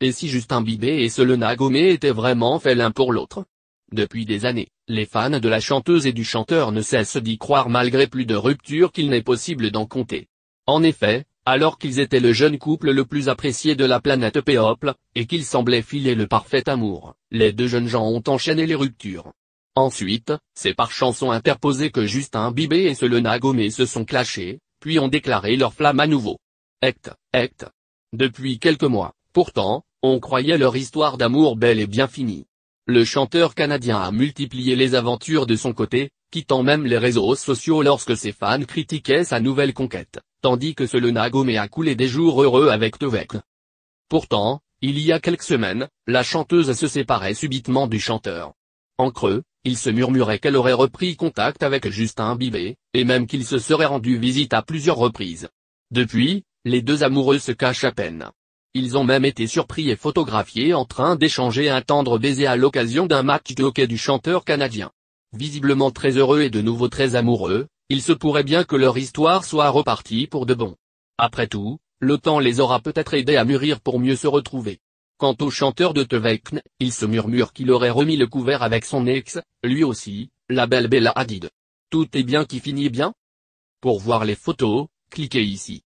Et si Justin Bibé et Selena Gomez étaient vraiment faits l'un pour l'autre Depuis des années, les fans de la chanteuse et du chanteur ne cessent d'y croire malgré plus de ruptures qu'il n'est possible d'en compter. En effet, alors qu'ils étaient le jeune couple le plus apprécié de la planète Péople, et qu'ils semblaient filer le parfait amour, les deux jeunes gens ont enchaîné les ruptures. Ensuite, c'est par chansons interposées que Justin Bibé et Selena Gomez se sont clashés, puis ont déclaré leur flamme à nouveau. Acte, acte. Depuis quelques mois, pourtant, on croyait leur histoire d'amour belle et bien finie. Le chanteur canadien a multiplié les aventures de son côté, quittant même les réseaux sociaux lorsque ses fans critiquaient sa nouvelle conquête, tandis que Selena Gomez a coulé des jours heureux avec Tovek. Pourtant, il y a quelques semaines, la chanteuse se séparait subitement du chanteur. En creux, il se murmurait qu'elle aurait repris contact avec Justin Bibé, et même qu'il se serait rendu visite à plusieurs reprises. Depuis, les deux amoureux se cachent à peine. Ils ont même été surpris et photographiés en train d'échanger un tendre baiser à l'occasion d'un match de hockey du chanteur canadien. Visiblement très heureux et de nouveau très amoureux, il se pourrait bien que leur histoire soit repartie pour de bon. Après tout, le temps les aura peut-être aidés à mûrir pour mieux se retrouver. Quant au chanteur de Tevekn, il se murmure qu'il aurait remis le couvert avec son ex, lui aussi, la belle Bella Hadid. Tout est bien qui finit bien Pour voir les photos, cliquez ici.